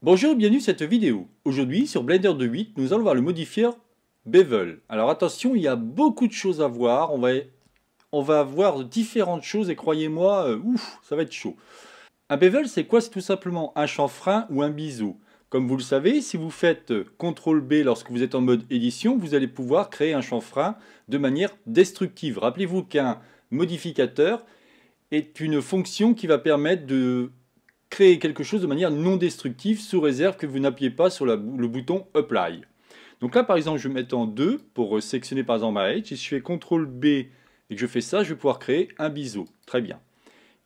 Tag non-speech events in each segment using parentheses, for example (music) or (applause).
Bonjour et bienvenue à cette vidéo. Aujourd'hui sur Blender 2.8 nous allons voir le modifier Bevel. Alors attention il y a beaucoup de choses à voir, on va, on va voir différentes choses et croyez-moi, euh, ouf, ça va être chaud. Un bevel c'est quoi C'est tout simplement un chanfrein ou un biseau. Comme vous le savez, si vous faites euh, CTRL B lorsque vous êtes en mode édition, vous allez pouvoir créer un chanfrein de manière destructive. Rappelez-vous qu'un modificateur est une fonction qui va permettre de créer quelque chose de manière non destructive sous réserve que vous n'appuyez pas sur le bouton Apply. Donc là, par exemple, je vais mettre en 2 pour euh, sectionner par exemple ma edge. si je fais CTRL B et que je fais ça, je vais pouvoir créer un biseau. Très bien.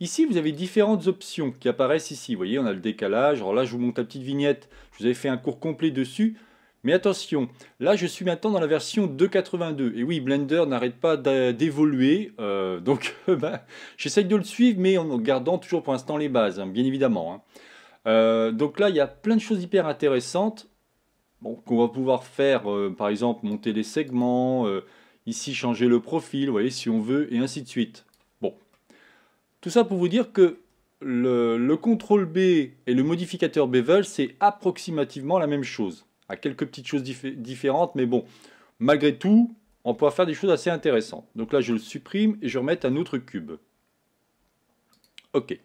Ici, vous avez différentes options qui apparaissent ici. Vous voyez, on a le décalage. Alors là, je vous montre la petite vignette. Je vous avais fait un cours complet dessus. Mais attention, là je suis maintenant dans la version 2.82. Et oui, Blender n'arrête pas d'évoluer. Euh, donc (laughs) bah, j'essaye de le suivre, mais en gardant toujours pour l'instant les bases, hein, bien évidemment. Hein. Euh, donc là, il y a plein de choses hyper intéressantes bon, qu'on va pouvoir faire. Euh, par exemple, monter les segments, ici changer le profil, vous voyez, si on veut, et ainsi de suite. Bon, tout ça pour vous dire que le, le CTRL B et le modificateur Bevel, c'est approximativement la même chose à quelques petites choses différentes, mais bon, malgré tout, on pourra faire des choses assez intéressantes. Donc là, je le supprime et je remets un autre cube. OK.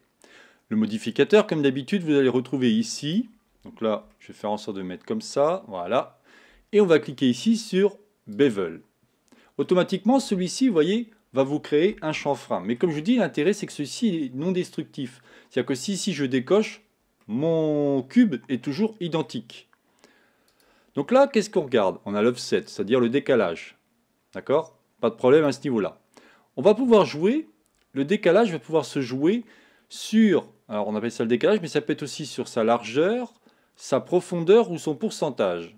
Le modificateur, comme d'habitude, vous allez retrouver ici. Donc là, je vais faire en sorte de mettre comme ça, voilà. Et on va cliquer ici sur Bevel. Automatiquement, celui-ci, vous voyez, va vous créer un chanfrein. Mais comme je vous dis, l'intérêt, c'est que ceci est non destructif. C'est-à-dire que si, si je décoche, mon cube est toujours identique. Donc là, qu'est-ce qu'on regarde On a l'offset, c'est-à-dire le décalage. D'accord Pas de problème à ce niveau-là. On va pouvoir jouer, le décalage va pouvoir se jouer sur, alors on appelle ça le décalage, mais ça peut être aussi sur sa largeur, sa profondeur ou son pourcentage.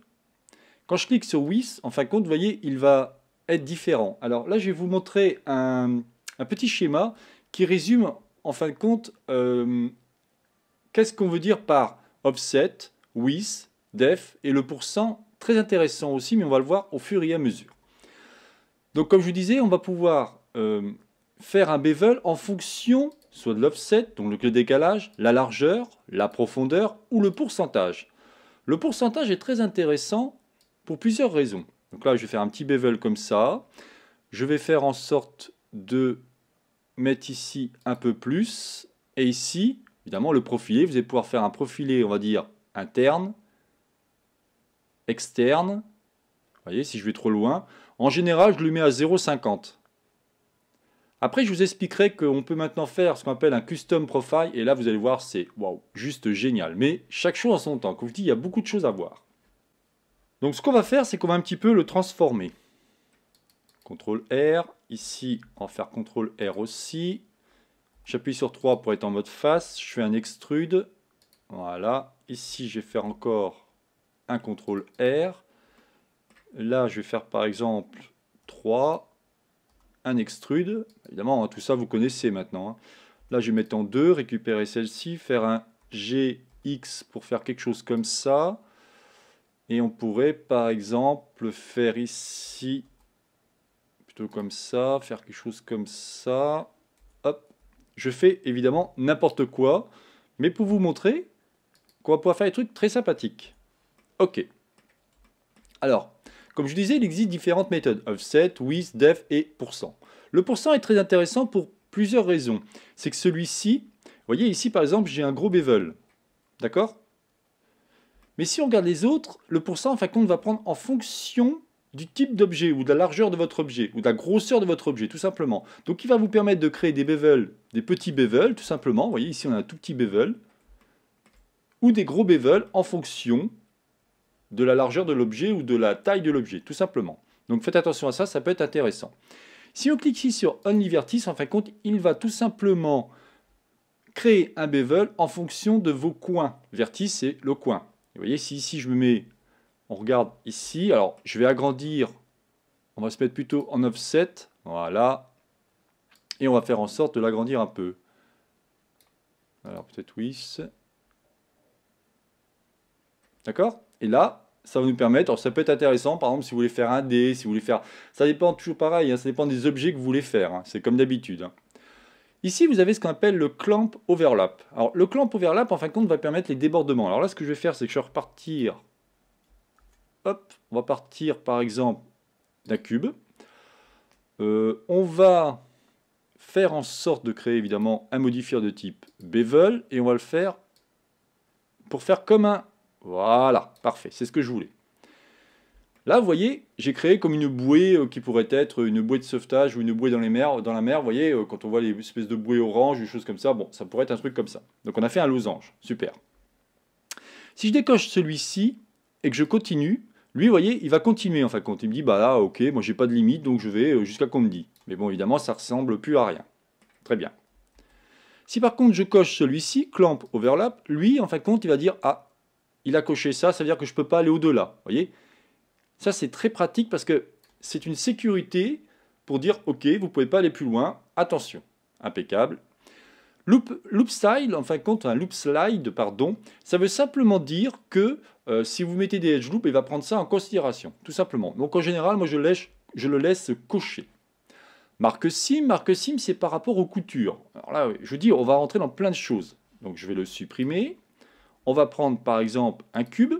Quand je clique sur WIS, en fin de compte, vous voyez, il va être différent. Alors là, je vais vous montrer un, petit schéma qui résume, en fin de compte, euh, qu'est-ce qu'on veut dire par offset, WIS, def et le pourcent, très intéressant aussi, mais on va le voir au fur et à mesure. Donc comme je vous disais, on va pouvoir euh, faire un bevel en fonction soit de l'offset, donc le décalage, la largeur, la profondeur ou le pourcentage. Le pourcentage est très intéressant pour plusieurs raisons. Donc là, je vais faire un petit bevel comme ça. Je vais faire en sorte de mettre ici un peu plus. Et ici, évidemment, le profilé, vous allez pouvoir faire un profilé, on va dire, interne, externe. Vous voyez, si je vais trop loin, en général, je le mets à 0,50. Après, je vous expliquerai qu'on peut maintenant faire ce qu'on appelle un custom profile, et là, vous allez voir, c'est waouh, juste génial. Mais chaque chose en son temps. Comme je vous dis, il y a beaucoup de choses à voir. Donc, ce qu'on va faire, c'est qu'on va un petit peu le transformer. CTRL R, ici, en faire CTRL R aussi. J'appuie sur 3 pour être en mode face. Je fais un extrude. Voilà. Ici, je vais faire encore un contrôle R. Là, je vais faire par exemple 3, un extrude. Évidemment, hein, tout ça, vous connaissez maintenant. Hein. Là, je vais mettre en 2, récupérer celle-ci, faire un GX pour faire quelque chose comme ça. Et on pourrait, par exemple, faire ici, plutôt comme ça, faire quelque chose comme ça. Hop, je fais évidemment n'importe quoi, mais pour vous montrer qu'on va pouvoir faire des trucs très sympathiques. OK. Alors, comme je disais, il existe différentes méthodes, offset, with, def et pourcent. Le pourcent est très intéressant pour plusieurs raisons. C'est que celui-ci, vous voyez ici par exemple, j'ai un gros bevel. D'accord Mais si on regarde les autres, le pourcent en fin de compte va prendre en fonction du type d'objet ou de la largeur de votre objet ou de la grosseur de votre objet tout simplement. Donc il va vous permettre de créer des bevels, des petits bevels tout simplement. Vous voyez ici on a un tout petit bevel ou des gros bevels en fonction de la largeur de l'objet ou de la taille de l'objet, tout simplement. Donc faites attention à ça, ça peut être intéressant. Si on clique ici sur Only Vertice, en fin de compte, il va tout simplement créer un bevel en fonction de vos coins. Vertice, c'est le coin. Vous voyez, si ici je me mets, on regarde ici, alors je vais agrandir, on va se mettre plutôt en offset, voilà, et on va faire en sorte de l'agrandir un peu. Alors peut-être oui. D'accord et là, ça va nous permettre, alors ça peut être intéressant, par exemple, si vous voulez faire un dé, si vous voulez faire... Ça dépend toujours pareil, hein, ça dépend des objets que vous voulez faire, hein, c'est comme d'habitude. Hein. Ici, vous avez ce qu'on appelle le clamp overlap. Alors, le clamp overlap, en fin de compte, va permettre les débordements. Alors là, ce que je vais faire, c'est que je vais repartir... Hop, on va partir, par exemple, d'un cube. Euh, on va faire en sorte de créer, évidemment, un modifier de type bevel, et on va le faire pour faire comme un voilà, parfait, c'est ce que je voulais. Là, vous voyez, j'ai créé comme une bouée euh, qui pourrait être une bouée de sauvetage ou une bouée dans, les mers, dans la mer. Vous voyez, euh, quand on voit les espèces de bouées orange, des choses comme ça, bon, ça pourrait être un truc comme ça. Donc on a fait un losange, super. Si je décoche celui-ci et que je continue, lui, vous voyez, il va continuer en fin de compte. Il me dit, bah là, ok, moi j'ai pas de limite, donc je vais euh, jusqu'à qu'on me dit. Mais bon, évidemment, ça ressemble plus à rien. Très bien. Si par contre je coche celui-ci, clamp overlap, lui, en fin de compte, il va dire, ah, il a coché ça, ça veut dire que je ne peux pas aller au-delà. voyez Ça, c'est très pratique parce que c'est une sécurité pour dire, OK, vous ne pouvez pas aller plus loin, attention. Impeccable. Loop, style, en fin de compte, un loop slide, pardon, ça veut simplement dire que euh, si vous mettez des edge loops, il va prendre ça en considération, tout simplement. Donc en général, moi je, je le laisse cocher. Marque sim, marque sim, c'est par rapport aux coutures. Alors là, je vous dis, on va rentrer dans plein de choses. Donc je vais le supprimer on va prendre par exemple un cube.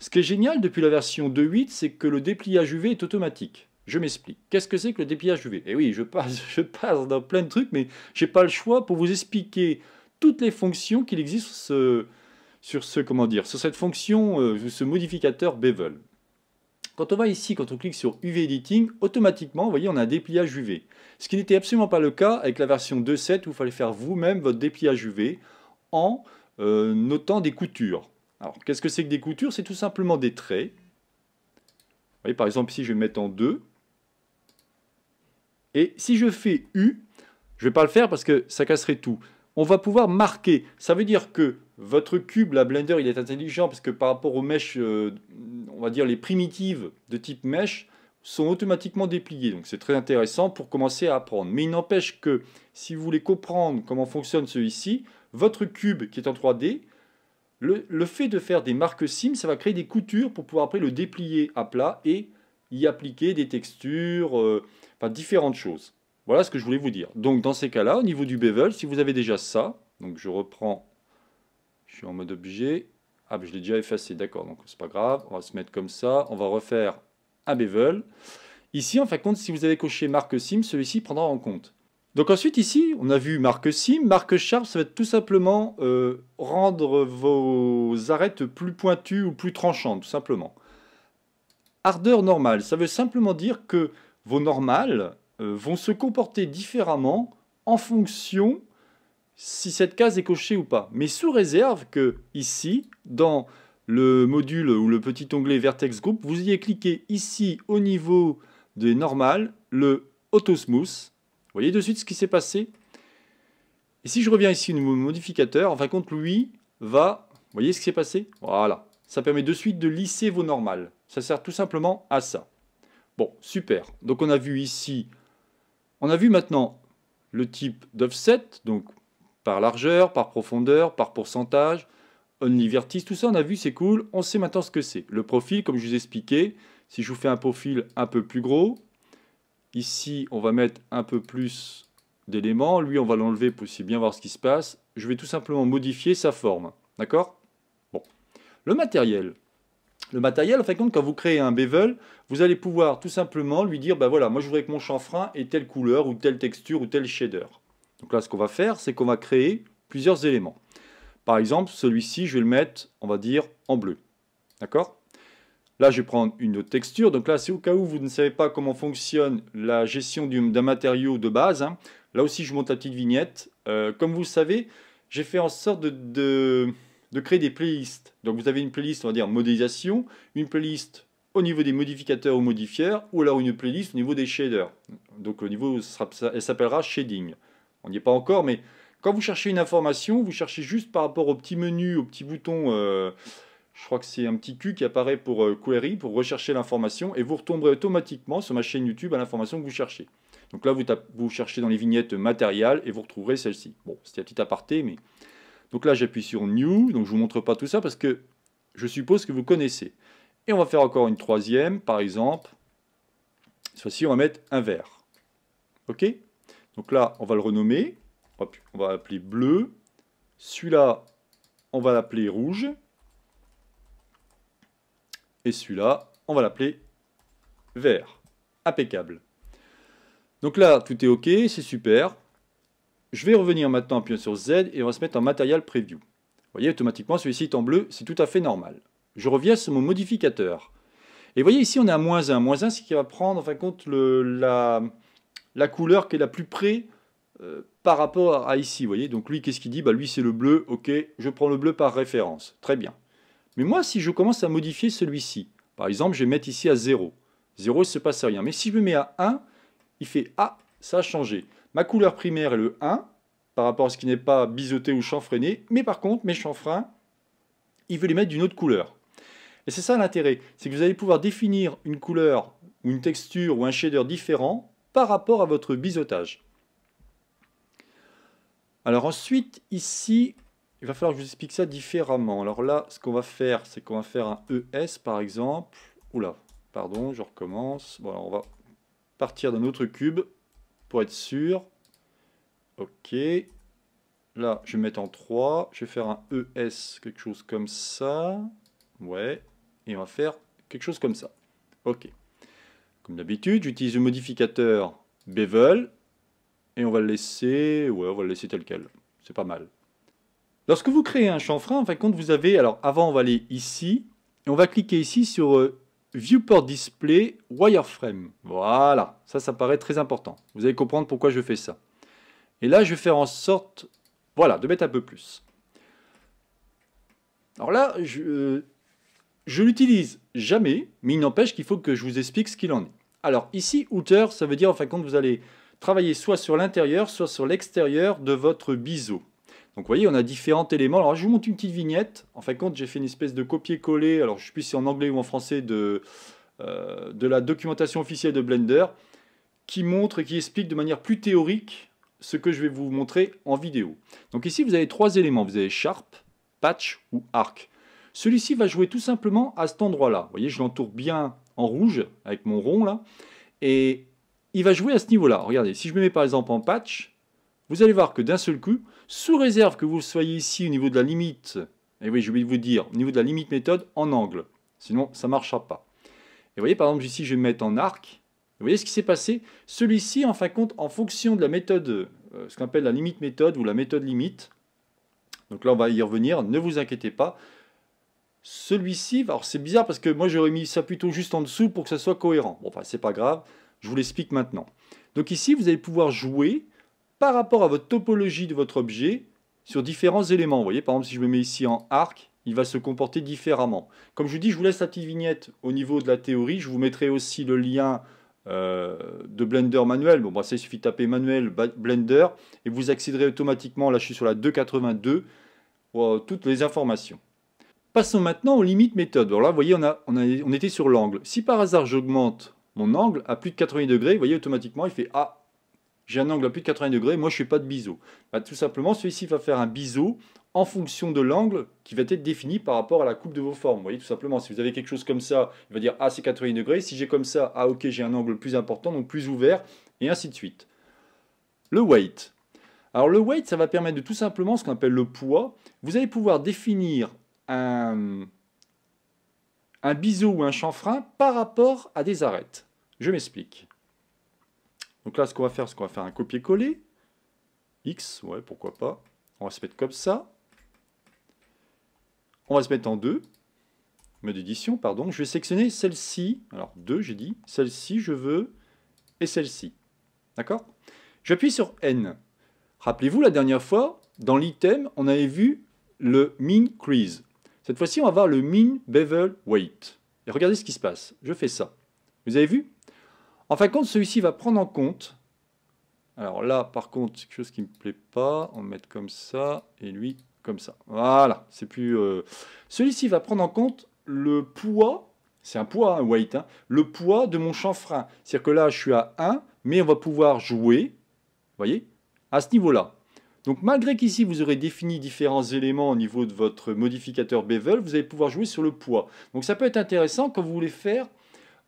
Ce qui est génial depuis la version 2.8, c'est que le dépliage UV est automatique. Je m'explique. Qu'est-ce que c'est que le dépliage UV Eh oui, je passe, (laughs) je passe dans plein de trucs, mais je n'ai pas le choix pour vous expliquer toutes les fonctions qu'il existe sur sur cette fonction, euh, ce modificateur bevel. Quand on va ici, quand on clique sur UV Editing, automatiquement, vous voyez, on a un dépliage UV. Ce qui n'était absolument pas le cas avec la version 2.7 où il fallait faire vous-même votre dépliage UV en euh, notant des coutures. Alors, qu'est-ce que c'est que des coutures C'est tout simplement des traits. Vous voyez, par exemple, si je vais mettre en 2. Et si je fais U, je ne vais pas le faire parce que ça casserait tout. On va pouvoir marquer. Ça veut dire que votre cube, la Blender, il est intelligent parce que par rapport aux mèches, euh, on va dire les primitives de type mèche, sont automatiquement dépliées. Donc c'est très intéressant pour commencer à apprendre. Mais il n'empêche que si vous voulez comprendre comment fonctionne celui-ci, votre cube qui est en 3D, le, fait de faire des marques sim, ça va créer des coutures pour pouvoir après le déplier à plat et y appliquer des textures, euh, différentes choses. Voilà ce que je voulais vous dire. Donc dans ces cas-là, au niveau du bevel, si vous avez déjà ça, donc je reprends, je suis en mode objet, ah je l'ai déjà effacé, d'accord, donc c'est pas grave, on va se mettre comme ça, on va refaire un bevel. Ici, en fin de compte, si vous avez coché marque sim, celui-ci prendra en compte. Donc ensuite ici, on a vu marque sim, marque sharp, ça va être tout simplement euh, rendre vos arêtes plus pointues ou plus tranchantes, tout simplement. Ardeur normale, ça veut simplement dire que vos normales euh, vont se comporter différemment en fonction si cette case est cochée ou pas. Mais sous réserve que ici, dans le module ou le petit onglet Vertex Group, vous ayez cliqué ici au niveau des normales, le Auto Smooth vous voyez de suite ce qui s'est passé Et si je reviens ici au modificateur, en fin de compte, lui va... Vous voyez ce qui s'est passé Voilà. Ça permet de suite de lisser vos normales. Ça sert tout simplement à ça. Bon, super. Donc on a vu ici... On a vu maintenant le type d'offset, donc par largeur, par profondeur, par pourcentage, only vertice, tout ça on a vu, c'est cool. On sait maintenant ce que c'est. Le profil, comme je vous ai expliqué, si je vous fais un profil un peu plus gros, Ici, on va mettre un peu plus d'éléments. Lui, on va l'enlever pour aussi bien voir ce qui se passe. Je vais tout simplement modifier sa forme. D'accord Bon. Le matériel. Le matériel, en fin quand vous créez un bevel, vous allez pouvoir tout simplement lui dire, ben voilà, moi je voudrais que mon chanfrein ait telle couleur ou telle texture ou tel shader. Donc là, ce qu'on va faire, c'est qu'on va créer plusieurs éléments. Par exemple, celui-ci, je vais le mettre, on va dire, en bleu. D'accord Là, je vais prendre une autre texture. Donc là, c'est au cas où vous ne savez pas comment fonctionne la gestion d'un matériau de base. Hein. Là aussi, je monte la petite vignette. Euh, comme vous le savez, j'ai fait en sorte de, créer des playlists. Donc vous avez une playlist, on va dire, modélisation, une playlist au niveau des modificateurs ou modifieurs, ou alors une playlist au niveau des shaders. Donc au niveau, elle s'appellera shading. On n'y est pas encore, mais quand vous cherchez une information, vous cherchez juste par rapport au petit menu, au petit bouton... Euh, je crois que c'est un petit Q qui apparaît pour euh, query, pour rechercher l'information, et vous retomberez automatiquement sur ma chaîne YouTube à l'information que vous cherchez. Donc là, vous, cherchez dans les vignettes matérielles et vous retrouverez celle-ci. Bon, c'était un petit aparté, mais... Donc là, j'appuie sur New, donc je ne vous montre pas tout ça parce que je suppose que vous connaissez. Et on va faire encore une troisième, par exemple. ceci, on va mettre un vert. OK Donc là, on va le renommer. on va l'appeler bleu. Celui-là, on va l'appeler rouge celui-là, on va l'appeler vert. Impeccable. Donc là, tout est OK, c'est super. Je vais revenir maintenant, appuyer sur Z et on va se mettre en matériel preview. Vous voyez, automatiquement, celui-ci est en bleu, c'est tout à fait normal. Je reviens sur mon modificateur. Et vous voyez, ici, on a à moins 1. Moins 1, c'est qui va prendre, en fin compte, la, la, couleur qui est la plus près euh, par rapport à, à ici. Vous voyez, donc lui, qu'est-ce qu'il dit bah, Lui, c'est le bleu, ok, je prends le bleu par référence. Très bien. Mais moi, si je commence à modifier celui-ci, par exemple, je vais mettre ici à 0. 0, il ne se passe rien. Mais si je me mets à 1, il fait Ah, ça a changé. Ma couleur primaire est le 1, par rapport à ce qui n'est pas biseauté ou chanfreiné. Mais par contre, mes chanfreins, il veut les mettre d'une autre couleur. Et c'est ça l'intérêt, c'est que vous allez pouvoir définir une couleur ou une texture ou un shader différent par rapport à votre biseautage. Alors ensuite, ici, il va falloir que je vous explique ça différemment. Alors là, ce qu'on va faire, c'est qu'on va faire un ES par exemple. Oula, pardon, je recommence. voilà on va partir d'un autre cube pour être sûr. Ok. Là, je vais mettre en 3. Je vais faire un ES, quelque chose comme ça. Ouais. Et on va faire quelque chose comme ça. Ok. Comme d'habitude, j'utilise le modificateur bevel. Et on va le laisser... Ouais, on va le laisser tel quel. C'est pas mal. Lorsque vous créez un chanfrein, en fin de compte, vous avez, alors avant, on va aller ici, et on va cliquer ici sur euh, Viewport Display Wireframe. Voilà, ça, ça paraît très important. Vous allez comprendre pourquoi je fais ça. Et là, je vais faire en sorte, voilà, de mettre un peu plus. Alors là, euh, je, l'utilise jamais, mais il n'empêche qu'il faut que je vous explique ce qu'il en est. Alors ici, outer, ça veut dire, en fin de compte, vous allez travailler soit sur l'intérieur, soit sur l'extérieur de votre biseau. Donc vous voyez, on a différents éléments. Alors je vous montre une petite vignette. En fin de compte, j'ai fait une espèce de copier-coller, alors je ne sais plus si en anglais ou en français, de, euh, de la documentation officielle de Blender, qui montre et qui explique de manière plus théorique ce que je vais vous montrer en vidéo. Donc ici, vous avez trois éléments. Vous avez Sharp, Patch ou Arc. Celui-ci va jouer tout simplement à cet endroit-là. Vous voyez, je l'entoure bien en rouge avec mon rond là. Et il va jouer à ce niveau-là. Regardez, si je me mets par exemple en patch, vous allez voir que d'un seul coup, sous réserve que vous soyez ici au niveau de la limite, et oui, j'ai oublié de vous dire, au niveau de la limite méthode en angle, sinon ça ne marchera pas. Et vous voyez, par exemple, ici, je vais mettre en arc. Vous voyez ce qui s'est passé Celui-ci, en fin de compte, en fonction de la méthode, euh, ce qu'on appelle la limite méthode ou la méthode limite, donc là, on va y revenir, ne vous inquiétez pas. Celui-ci, alors c'est bizarre parce que moi, j'aurais mis ça plutôt juste en dessous pour que ça soit cohérent. Bon, enfin, c'est pas grave, je vous l'explique maintenant. Donc ici, vous allez pouvoir jouer par rapport à votre topologie de votre objet sur différents éléments. Vous voyez, par exemple, si je me mets ici en arc, il va se comporter différemment. Comme je vous dis, je vous laisse la petite vignette au niveau de la théorie. Je vous mettrai aussi le lien euh, de Blender manuel. Bon, bah, ça, il suffit de taper manuel Blender et vous accéderez automatiquement, là je suis sur la 2.82, toutes les informations. Passons maintenant aux limites méthodes. Alors là, vous voyez, on, a, on, on était sur l'angle. Si par hasard j'augmente mon angle à plus de 80 degrés, vous voyez, automatiquement, il fait « a j'ai un angle à plus de 80 degrés, moi je ne fais pas de biseau. Bah, tout simplement, celui-ci va faire un biseau en fonction de l'angle qui va être défini par rapport à la coupe de vos formes. Vous voyez, tout simplement, si vous avez quelque chose comme ça, il va dire Ah, c'est 80 degrés. Si j'ai comme ça, Ah, ok, j'ai un angle plus important, donc plus ouvert, et ainsi de suite. Le weight. Alors, le weight, ça va permettre de tout simplement ce qu'on appelle le poids. Vous allez pouvoir définir un, un biseau ou un chanfrein par rapport à des arêtes. Je m'explique. Donc là, ce qu'on va faire, c'est qu'on va faire un copier-coller. X, ouais, pourquoi pas. On va se mettre comme ça. On va se mettre en deux. Mode d'édition, pardon. Je vais sélectionner celle-ci. Alors, deux, j'ai dit. Celle-ci, je veux. Et celle-ci. D'accord J'appuie sur N. Rappelez-vous, la dernière fois, dans l'item, on avait vu le min crease. Cette fois-ci, on va avoir le min bevel weight. Et regardez ce qui se passe. Je fais ça. Vous avez vu en fin de compte, celui-ci va prendre en compte. Alors là, par contre, quelque chose qui ne me plaît pas, on va mettre comme ça et lui comme ça. Voilà, c'est plus. Euh, celui-ci va prendre en compte le poids, c'est un poids, un hein, weight, hein, le poids de mon chanfrein. C'est-à-dire que là, je suis à 1, mais on va pouvoir jouer, voyez, à ce niveau-là. Donc malgré qu'ici vous aurez défini différents éléments au niveau de votre modificateur bevel, vous allez pouvoir jouer sur le poids. Donc ça peut être intéressant quand vous voulez faire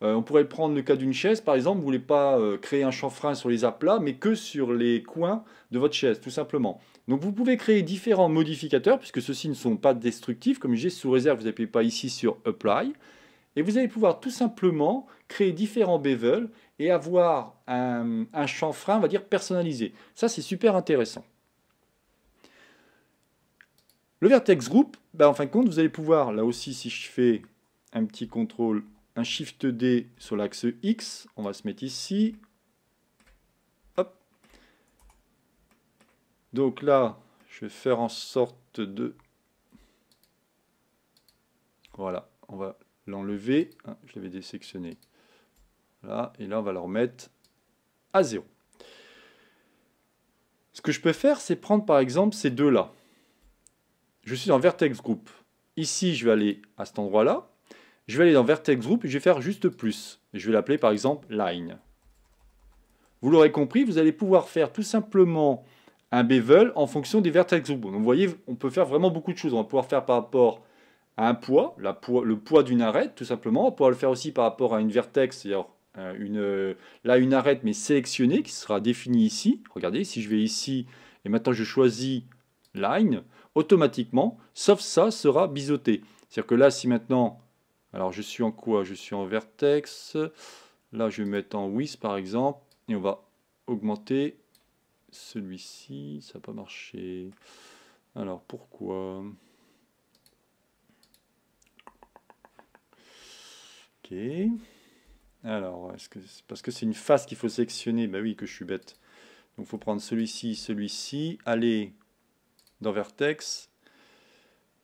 euh, on pourrait prendre le cas d'une chaise, par exemple, vous ne voulez pas euh, créer un chanfrein sur les aplats, mais que sur les coins de votre chaise, tout simplement. Donc vous pouvez créer différents modificateurs, puisque ceux-ci ne sont pas destructifs, comme je sous réserve, vous n'appuyez pas ici sur Apply. Et vous allez pouvoir tout simplement créer différents bevels et avoir un, chanfrein, on va dire, personnalisé. Ça, c'est super intéressant. Le vertex group, ben, en fin de compte, vous allez pouvoir, là aussi, si je fais un petit contrôle un Shift D sur l'axe X. On va se mettre ici. Hop. Donc là, je vais faire en sorte de... Voilà, on va l'enlever. Ah, je l'avais désectionné. Là, et là, on va le remettre à 0. Ce que je peux faire, c'est prendre par exemple ces deux-là. Je suis dans vertex group. Ici, je vais aller à cet endroit-là je vais aller dans Vertex Group et je vais faire juste plus. Je vais l'appeler par exemple Line. Vous l'aurez compris, vous allez pouvoir faire tout simplement un bevel en fonction des vertex group. Donc vous voyez, on peut faire vraiment beaucoup de choses. On va pouvoir faire par rapport à un poids, le poids d'une arête tout simplement. On va pouvoir le faire aussi par rapport à une vertex, cest euh, une, euh, là une arête mais sélectionnée qui sera définie ici. Regardez, si je vais ici et maintenant je choisis Line, automatiquement, sauf ça, sera biseauté. C'est-à-dire que là, si maintenant alors je suis en quoi Je suis en vertex. Là, je vais mettre en WIS par exemple. Et on va augmenter celui-ci. Ça n'a pas marché. Alors pourquoi Ok. Alors, est-ce que parce que c'est une face qu'il faut sectionner Ben oui, que je suis bête. Donc il faut prendre celui-ci, celui-ci, aller dans vertex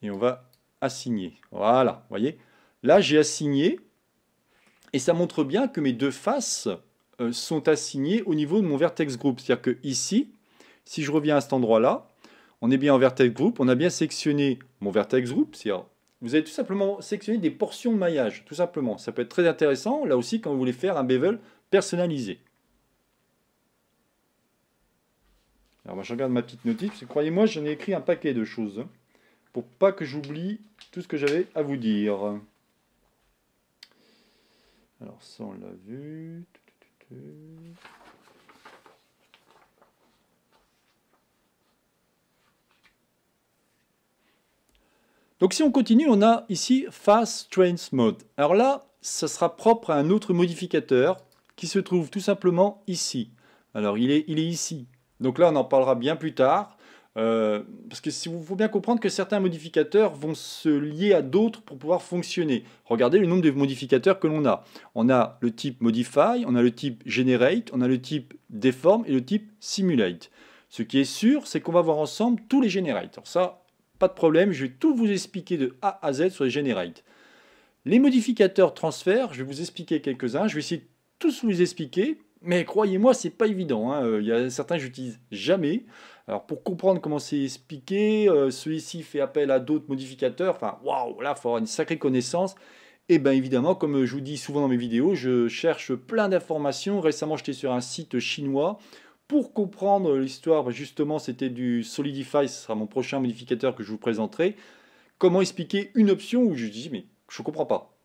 et on va assigner. Voilà, vous voyez Là, j'ai assigné, et ça montre bien que mes deux faces euh, sont assignées au niveau de mon vertex group. C'est-à-dire que ici, si je reviens à cet endroit-là, on est bien en vertex group, on a bien sectionné mon vertex group, c'est-à-dire vous avez tout simplement sectionné des portions de maillage, tout simplement. Ça peut être très intéressant, là aussi, quand vous voulez faire un bevel personnalisé. Alors moi, je regarde ma petite notice, parce que croyez-moi, j'en ai écrit un paquet de choses, hein, pour pas que j'oublie tout ce que j'avais à vous dire. Alors ça l'a vu. Donc si on continue, on a ici Fast Trains Mode. Alors là, ça sera propre à un autre modificateur qui se trouve tout simplement ici. Alors il est, il est ici. Donc là, on en parlera bien plus tard. Euh, parce que si vous faut bien comprendre que certains modificateurs vont se lier à d'autres pour pouvoir fonctionner. Regardez le nombre de modificateurs que l'on a. On a le type modify, on a le type generate, on a le type deform et le type simulate. Ce qui est sûr, c'est qu'on va voir ensemble tous les generate. Alors ça, pas de problème, je vais tout vous expliquer de A à Z sur les generate. Les modificateurs transfert, je vais vous expliquer quelques-uns, je vais essayer de tous vous expliquer, mais croyez-moi, c'est pas évident. Hein. Euh, il y a certains que j'utilise jamais. Alors pour comprendre comment c'est expliqué, euh, celui-ci fait appel à d'autres modificateurs. Enfin, waouh, là, il faut avoir une sacrée connaissance. Et eh bien évidemment, comme je vous dis souvent dans mes vidéos, je cherche plein d'informations. Récemment, j'étais sur un site chinois pour comprendre l'histoire. Ben, justement, c'était du Solidify, ce sera mon prochain modificateur que je vous présenterai. Comment expliquer une option où je dis, mais je ne comprends pas.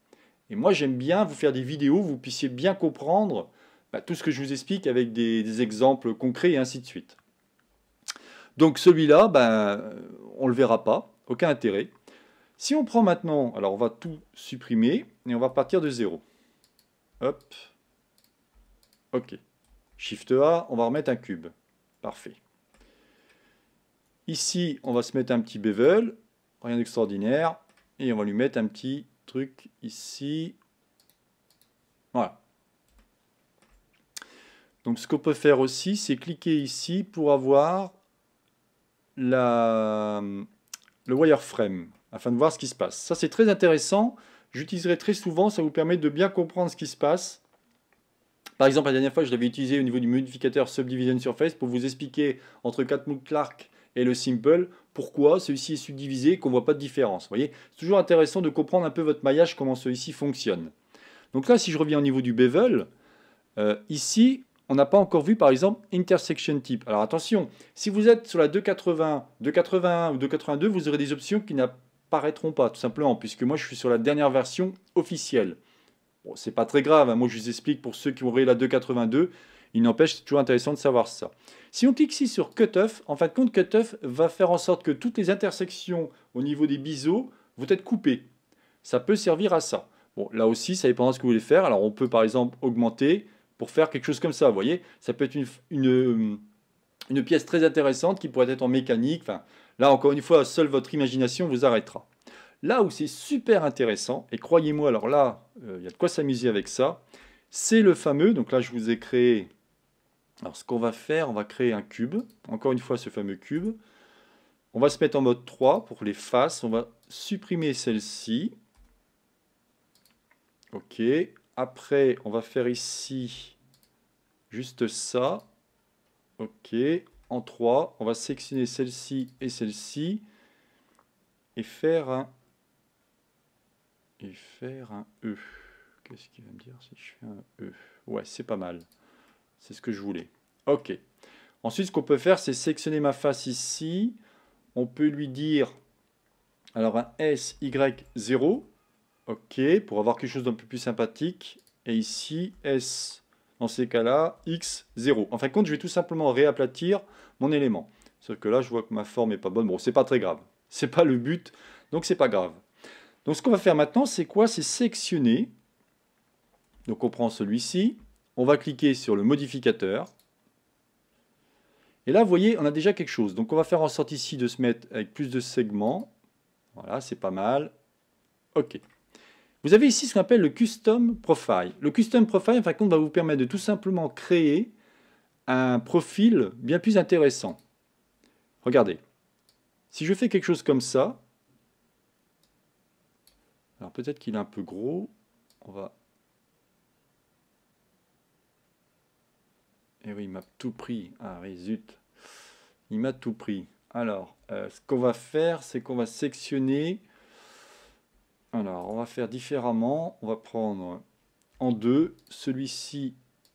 Et moi, j'aime bien vous faire des vidéos vous puissiez bien comprendre ben, tout ce que je vous explique avec des exemples concrets et ainsi de suite. Donc celui-là, ben, on ne le verra pas, aucun intérêt. Si on prend maintenant, alors on va tout supprimer et on va partir de 0. Hop. OK. Shift A, on va remettre un cube. Parfait. Ici, on va se mettre un petit bevel, rien d'extraordinaire, et on va lui mettre un petit truc ici. Voilà. Donc ce qu'on peut faire aussi, c'est cliquer ici pour avoir la, le wireframe afin de voir ce qui se passe. Ça, c'est très intéressant. J'utiliserai très souvent. Ça vous permet de bien comprendre ce qui se passe. Par exemple, la dernière fois, je l'avais utilisé au niveau du modificateur Subdivision Surface pour vous expliquer entre Catmull Clark et le Simple pourquoi celui-ci est subdivisé et qu'on ne voit pas de différence. Vous voyez, c'est toujours intéressant de comprendre un peu votre maillage, comment celui-ci fonctionne. Donc là, si je reviens au niveau du bevel, euh, ici, on n'a pas encore vu par exemple intersection type. Alors attention, si vous êtes sur la 280, 281 ou 282, vous aurez des options qui n'apparaîtront pas tout simplement, puisque moi je suis sur la dernière version officielle. Bon, c'est pas très grave, hein. moi je vous explique pour ceux qui auraient la 282, il n'empêche, c'est toujours intéressant de savoir ça. Si on clique ici sur cut off, en fin de compte, Cutoff va faire en sorte que toutes les intersections au niveau des biseaux vont être coupées. Ça peut servir à ça. Bon, là aussi, ça dépend de ce que vous voulez faire. Alors, on peut par exemple augmenter, pour faire quelque chose comme ça. Vous voyez, ça peut être une, une, pièce très intéressante qui pourrait être en mécanique. Enfin, là, encore une fois, seule votre imagination vous arrêtera. Là où c'est super intéressant, et croyez-moi, alors là, euh, il ya y a de quoi s'amuser avec ça, c'est le fameux, donc là je vous ai créé, alors ce qu'on va faire, on va créer un cube, encore une fois ce fameux cube, on va se mettre en mode 3 pour les faces, on va supprimer celle-ci, ok, après, on va faire ici juste ça. OK. En 3, on va sectionner celle-ci et celle-ci. Et faire un... Et faire un E. Qu'est-ce qu'il va me dire si je fais un E Ouais, c'est pas mal. C'est ce que je voulais. OK. Ensuite, ce qu'on peut faire, c'est sectionner ma face ici. On peut lui dire, alors un S, Y, 0. OK, pour avoir quelque chose d'un peu plus sympathique. Et ici, S, dans ces cas-là, X, 0. En fin de compte, je vais tout simplement réaplatir mon élément. Sauf que là, je vois que ma forme n'est pas bonne. Bon, n'est pas très grave. C'est pas le but, donc ce n'est pas grave. Donc ce qu'on va faire maintenant, c'est quoi C'est sectionner. Donc on prend celui-ci, on va cliquer sur le modificateur. Et là, vous voyez, on a déjà quelque chose. Donc on va faire en sorte ici de se mettre avec plus de segments. Voilà, c'est pas mal. OK. Vous avez ici ce qu'on appelle le Custom Profile. Le Custom Profile, de compte, va vous permettre de tout simplement créer un profil bien plus intéressant. Regardez, si je fais quelque chose comme ça, alors peut-être qu'il est un peu gros, on va... Et eh oui, il m'a tout pris. Ah oui, Il m'a tout pris. Alors, euh, ce qu'on va faire, c'est qu'on va sectionner alors, on va faire différemment. On va prendre en deux celui-ci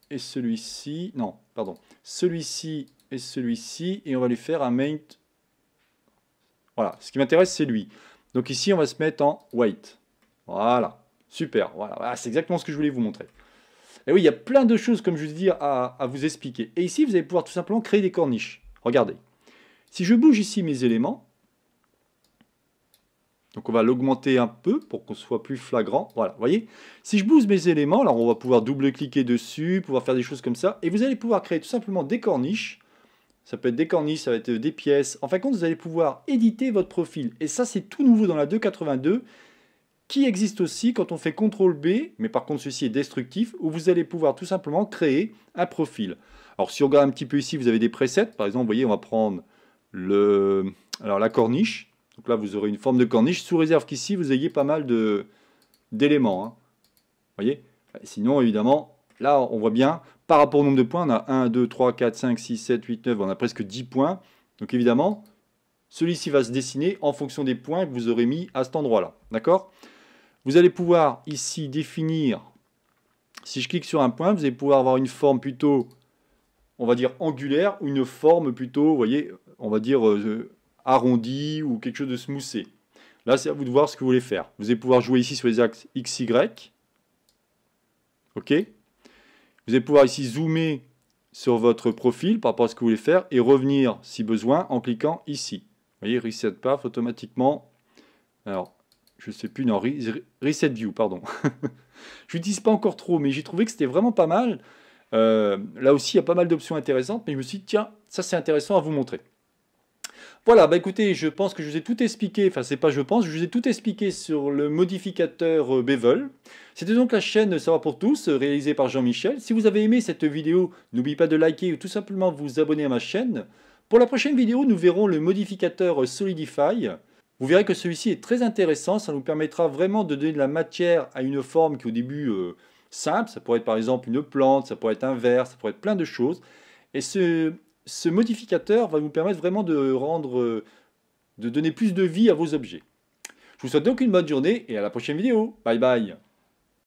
et celui-ci. Non, pardon. Celui-ci et celui-ci. Et on va lui faire un main. Voilà, ce qui m'intéresse, c'est lui. Donc ici, on va se mettre en wait. Voilà, super. Voilà, ah, c'est exactement ce que je voulais vous montrer. Et oui, il y a plein de choses, comme je vous dis, à vous expliquer. Et ici, vous allez pouvoir tout simplement créer des corniches. Regardez. Si je bouge ici mes éléments, donc on va l'augmenter un peu pour qu'on soit plus flagrant. Voilà, vous voyez Si je bouse mes éléments, alors on va pouvoir double-cliquer dessus, pouvoir faire des choses comme ça. Et vous allez pouvoir créer tout simplement des corniches. Ça peut être des corniches, ça va être des pièces. En fin de compte, vous allez pouvoir éditer votre profil. Et ça, c'est tout nouveau dans la 282 qui existe aussi quand on fait CTRL B, mais par contre ceci ci est destructif, où vous allez pouvoir tout simplement créer un profil. Alors si on regarde un petit peu ici, vous avez des presets. Par exemple, vous voyez, on va prendre le... Alors la corniche, donc là, vous aurez une forme de corniche, sous réserve qu'ici, vous ayez pas mal d'éléments. Hein. voyez Sinon, évidemment, là, on voit bien, par rapport au nombre de points, on a 1, 2, 3, 4, 5, 6, 7, 8, 9, on a presque 10 points. Donc évidemment, celui-ci va se dessiner en fonction des points que vous aurez mis à cet endroit-là. D'accord Vous allez pouvoir ici définir, si je clique sur un point, vous allez pouvoir avoir une forme plutôt, on va dire angulaire, ou une forme plutôt, vous voyez, on va dire euh, arrondi ou quelque chose de smoothé. Là, c'est à vous de voir ce que vous voulez faire. Vous allez pouvoir jouer ici sur les axes X, Y. OK Vous allez pouvoir ici zoomer sur votre profil par rapport à ce que vous voulez faire et revenir, si besoin, en cliquant ici. Vous voyez, Reset Path automatiquement. Alors, je ne sais plus, non, Reset View, pardon. (laughs) je n'utilise pas encore trop, mais j'ai trouvé que c'était vraiment pas mal. Euh, là aussi, il y a pas mal d'options intéressantes, mais je me suis dit, tiens, ça c'est intéressant à vous montrer. Voilà, bah écoutez, je pense que je vous ai tout expliqué, enfin c'est pas je pense, je vous ai tout expliqué sur le modificateur euh, Bevel. C'était donc la chaîne Savoir pour tous, euh, réalisée par Jean-Michel. Si vous avez aimé cette vidéo, n'oubliez pas de liker ou tout simplement vous abonner à ma chaîne. Pour la prochaine vidéo, nous verrons le modificateur euh, Solidify. Vous verrez que celui-ci est très intéressant, ça nous permettra vraiment de donner de la matière à une forme qui au début simple, ça pourrait être par exemple une plante, ça pourrait être un verre, ça pourrait être plein de choses. Et ce, ce modificateur va vous permettre vraiment de rendre, euh, de donner plus de vie à vos objets. Je vous souhaite donc une bonne journée et à la prochaine vidéo. Bye bye